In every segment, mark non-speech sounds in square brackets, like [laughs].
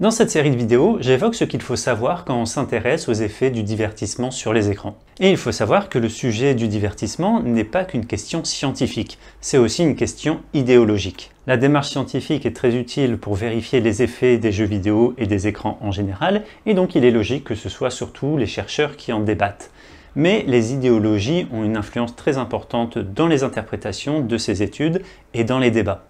Dans cette série de vidéos, j'évoque ce qu'il faut savoir quand on s'intéresse aux effets du divertissement sur les écrans. Et il faut savoir que le sujet du divertissement n'est pas qu'une question scientifique, c'est aussi une question idéologique. La démarche scientifique est très utile pour vérifier les effets des jeux vidéo et des écrans en général, et donc il est logique que ce soit surtout les chercheurs qui en débattent. Mais les idéologies ont une influence très importante dans les interprétations de ces études et dans les débats.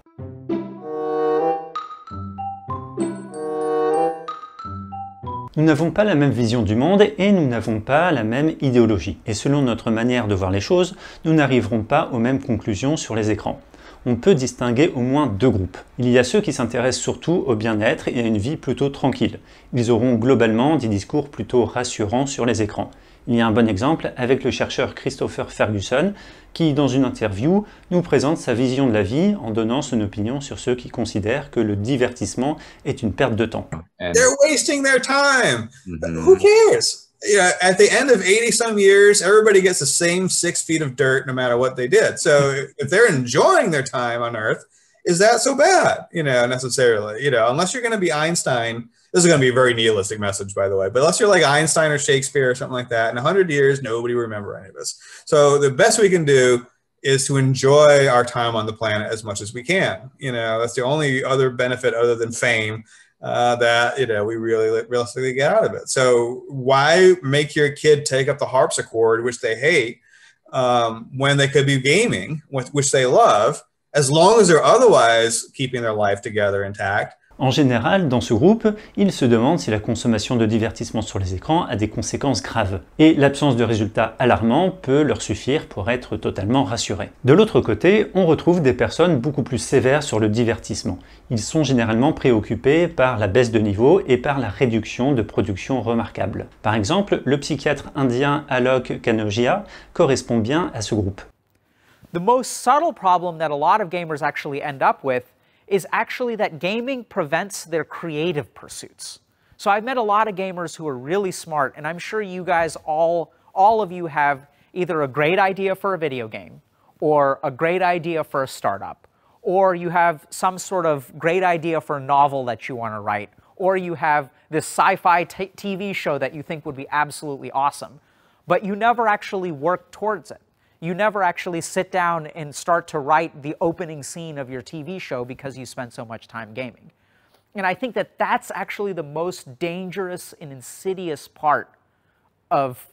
Nous n'avons pas la même vision du monde et nous n'avons pas la même idéologie. Et selon notre manière de voir les choses, nous n'arriverons pas aux mêmes conclusions sur les écrans. On peut distinguer au moins deux groupes. Il y a ceux qui s'intéressent surtout au bien-être et à une vie plutôt tranquille. Ils auront globalement des discours plutôt rassurants sur les écrans. Il y a un bon exemple avec le chercheur Christopher Ferguson qui, dans une interview, nous présente sa vision de la vie en donnant son opinion sur ceux qui considèrent que le divertissement est une perte de temps. They're wasting their time. Mm-hmm. Who cares? Yeah, at the end of 80 some years, everybody gets the same six feet of dirt no matter what they did. So [laughs] if they're enjoying their time on Earth, is that so bad, you know, necessarily? You know, unless you're going to be Einstein This is going to be a very nihilistic message, by the way. But unless you're like Einstein or Shakespeare or something like that, in 100 years, nobody will remember any of this. So the best we can do is to enjoy our time on the planet as much as we can. You know, that's the only other benefit other than fame uh, that you know we really realistically get out of it. So why make your kid take up the harpsichord, which they hate, um, when they could be gaming, which they love, as long as they're otherwise keeping their life together intact? En général, dans ce groupe, ils se demandent si la consommation de divertissement sur les écrans a des conséquences graves, et l'absence de résultats alarmants peut leur suffire pour être totalement rassurés. De l'autre côté, on retrouve des personnes beaucoup plus sévères sur le divertissement. Ils sont généralement préoccupés par la baisse de niveau et par la réduction de production remarquable. Par exemple, le psychiatre indien Alok Kanogia correspond bien à ce groupe. The most subtle problem that a lot of gamers actually end up with is actually that gaming prevents their creative pursuits. So I've met a lot of gamers who are really smart, and I'm sure you guys all, all of you have either a great idea for a video game, or a great idea for a startup, or you have some sort of great idea for a novel that you want to write, or you have this sci-fi TV show that you think would be absolutely awesome, but you never actually work towards it you never actually sit down and start to write the opening scene of your TV show because you spent so much time gaming. And I think that that's actually the most dangerous and insidious part of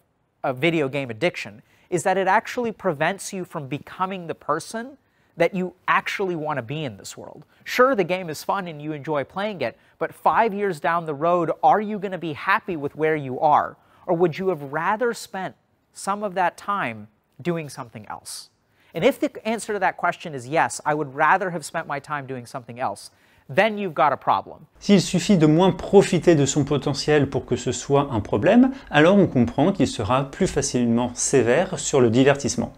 a video game addiction is that it actually prevents you from becoming the person that you actually want to be in this world. Sure, the game is fun and you enjoy playing it, but five years down the road, are you going to be happy with where you are? Or would you have rather spent some of that time S'il suffit de moins profiter de son potentiel pour que ce soit un problème, alors on comprend qu'il sera plus facilement sévère sur le divertissement.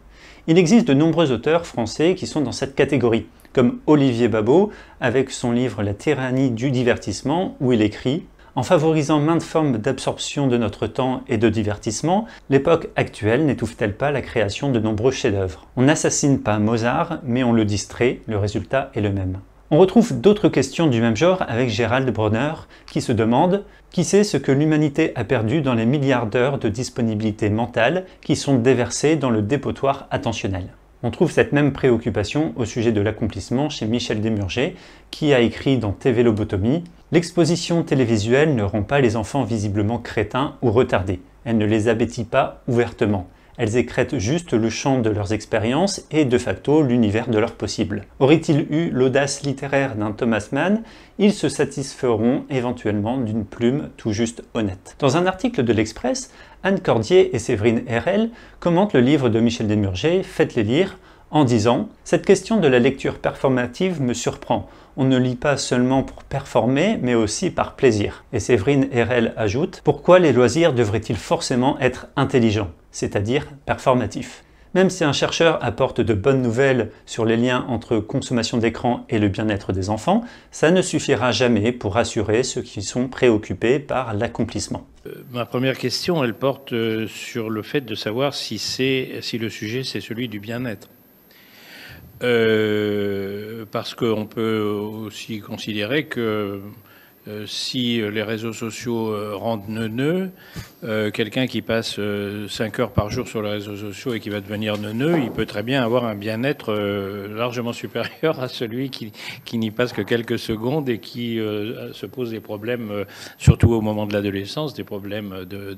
Il existe de nombreux auteurs français qui sont dans cette catégorie, comme Olivier Babot avec son livre La tyrannie du divertissement où il écrit en favorisant maintes formes d'absorption de notre temps et de divertissement, l'époque actuelle n'étouffe-t-elle pas la création de nombreux chefs-d'œuvre On n'assassine pas Mozart, mais on le distrait, le résultat est le même. On retrouve d'autres questions du même genre avec Gérald Bronner, qui se demande Qui sait ce que l'humanité a perdu dans les milliards d'heures de disponibilité mentale qui sont déversées dans le dépotoir attentionnel on trouve cette même préoccupation au sujet de l'accomplissement chez Michel Demurger qui a écrit dans TV Lobotomie L'exposition télévisuelle ne rend pas les enfants visiblement crétins ou retardés. Elle ne les abétit pas ouvertement. Elles écrètent juste le champ de leurs expériences et de facto l'univers de leurs possibles. Aurait-il eu l'audace littéraire d'un Thomas Mann, ils se satisferont éventuellement d'une plume tout juste honnête. Dans un article de l'Express, Anne Cordier et Séverine Herrel commentent le livre de Michel Desmurger, Faites-les lire, en disant Cette question de la lecture performative me surprend. On ne lit pas seulement pour performer, mais aussi par plaisir. Et Séverine Herrel ajoute Pourquoi les loisirs devraient-ils forcément être intelligents c'est-à-dire performatif. Même si un chercheur apporte de bonnes nouvelles sur les liens entre consommation d'écran et le bien-être des enfants, ça ne suffira jamais pour rassurer ceux qui sont préoccupés par l'accomplissement. Euh, ma première question, elle porte euh, sur le fait de savoir si, si le sujet, c'est celui du bien-être. Euh, parce qu'on peut aussi considérer que euh, si euh, les réseaux sociaux euh, rendent neuneux, quelqu'un qui passe 5 heures par jour sur les réseaux sociaux et qui va devenir neuneux, il peut très bien avoir un bien-être largement supérieur à celui qui, qui n'y passe que quelques secondes et qui se pose des problèmes, surtout au moment de l'adolescence, des problèmes de,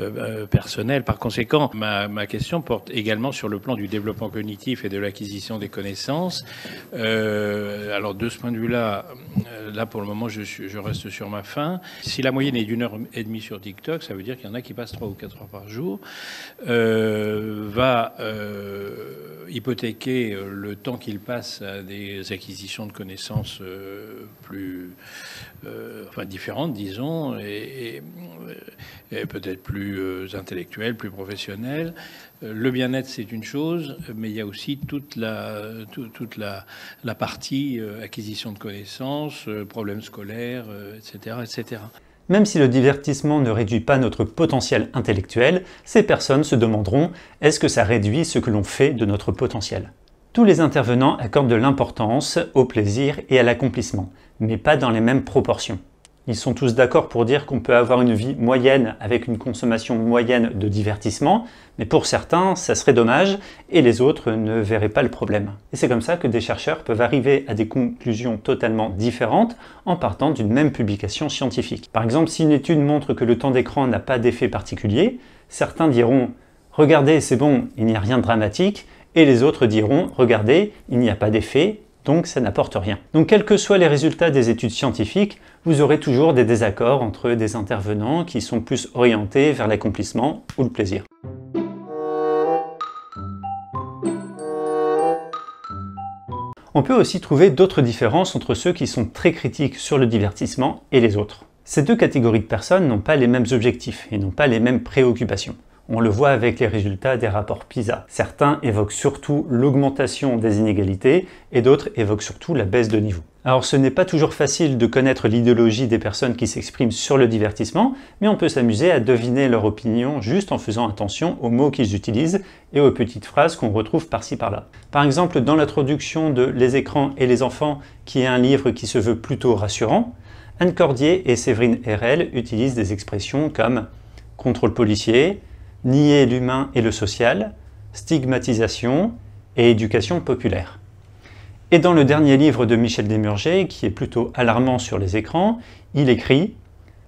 de, personnels. Par conséquent, ma, ma, question porte également sur le plan du développement cognitif et de l'acquisition des connaissances. alors de ce point de vue-là, là pour le moment, je suis je, reste sur ma faim. Si la moyenne est d'une heure et demie sur TikTok, ça veut dire qu'il y en a qui passent trois ou quatre heures par jour, euh, va euh, hypothéquer euh, le temps qu'il passe à des acquisitions de connaissances plus, différentes, disons, et, peut-être plus intellectuelles, plus professionnelles. Le bien-être, c'est une chose, mais il y a aussi toute la, la, la partie acquisition de connaissances, problèmes scolaires euh, Même si le divertissement ne réduit pas notre potentiel intellectuel, ces personnes se demanderont est-ce que ça réduit ce que l'on fait de notre potentiel Tous les intervenants accordent de l'importance au plaisir et à l'accomplissement, mais pas dans les mêmes proportions. Ils sont tous d'accord pour dire qu'on peut avoir une vie moyenne avec une consommation moyenne de divertissement, mais pour certains, ça serait dommage et les autres ne verraient pas le problème. Et c'est comme ça que des chercheurs peuvent arriver à des conclusions totalement différentes en partant d'une même publication scientifique. Par exemple, si une étude montre que le temps d'écran n'a pas d'effet particulier, certains diront Regardez, c'est bon, il n'y a rien de dramatique, et les autres diront Regardez, il n'y a pas d'effet, donc ça n'apporte rien. Donc quels que soient les résultats des études scientifiques, vous aurez toujours des désaccords entre des intervenants qui sont plus orientés vers l'accomplissement ou le plaisir. On peut aussi trouver d'autres différences entre ceux qui sont très critiques sur le divertissement et les autres. Ces deux catégories de personnes n'ont pas les mêmes objectifs et n'ont pas les mêmes préoccupations. On le voit avec les résultats des rapports PISA. Certains évoquent surtout l'augmentation des inégalités et d'autres évoquent surtout la baisse de niveau. Alors ce n'est pas toujours facile de connaître l'idéologie des personnes qui s'expriment sur le divertissement, mais on peut s'amuser à deviner leur opinion juste en faisant attention aux mots qu'ils utilisent et aux petites phrases qu'on retrouve par-ci par-là. Par exemple, dans l'introduction de Les écrans et les enfants, qui est un livre qui se veut plutôt rassurant, Anne Cordier et Séverine Rl utilisent des expressions comme contrôle policier, nier l'humain et le social, stigmatisation et éducation populaire. Et dans le dernier livre de Michel Desmurger, qui est plutôt alarmant sur les écrans, il écrit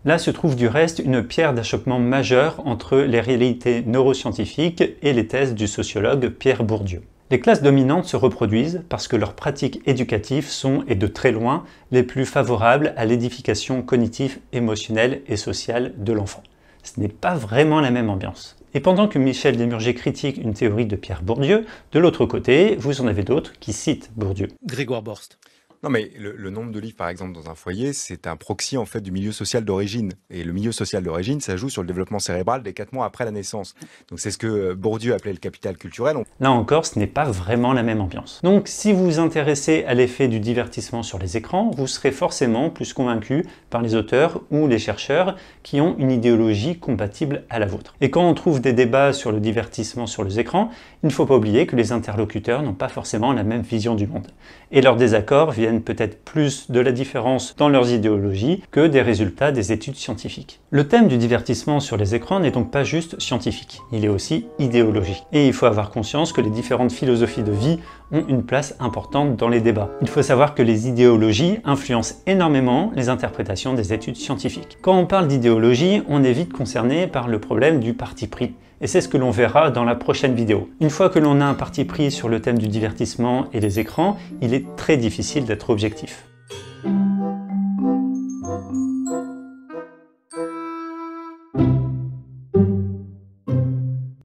Là se trouve du reste une pierre d'achoppement majeure entre les réalités neuroscientifiques et les thèses du sociologue Pierre Bourdieu. Les classes dominantes se reproduisent parce que leurs pratiques éducatives sont, et de très loin, les plus favorables à l'édification cognitive, émotionnelle et sociale de l'enfant. Ce n'est pas vraiment la même ambiance. Et pendant que Michel Desmurger critique une théorie de Pierre Bourdieu, de l'autre côté, vous en avez d'autres qui citent Bourdieu. Grégoire Borst. Non, mais le, nombre de livres, par exemple, dans un foyer, c'est un proxy en fait du milieu social d'origine. Et le milieu social d'origine, ça joue sur le développement cérébral des quatre mois après la naissance. Donc c'est ce que euh, Bourdieu appelait le capital culturel. Là encore, ce n'est pas vraiment la même ambiance. Donc si vous vous intéressez à l'effet du divertissement sur les écrans, vous serez forcément plus convaincu par les auteurs ou les chercheurs qui ont une idéologie compatible à la vôtre. Et quand on trouve des débats sur le divertissement sur les écrans, il ne faut pas oublier que les interlocuteurs n'ont pas forcément la même vision du monde. Et leurs désaccords viennent peut-être plus de la différence dans leurs idéologies que des résultats des études scientifiques. Le thème du divertissement sur les écrans n'est donc pas juste scientifique, il est aussi idéologique. Et il faut avoir conscience que les différentes philosophies de vie ont une place importante dans les débats. Il faut savoir que les idéologies influencent énormément les interprétations des études scientifiques. Quand on parle d'idéologie, on est vite concerné par le problème du parti pris et c'est ce que l'on verra dans la prochaine vidéo. Une fois que l'on a un parti pris sur le thème du divertissement et des écrans, il est très difficile d'être objectif.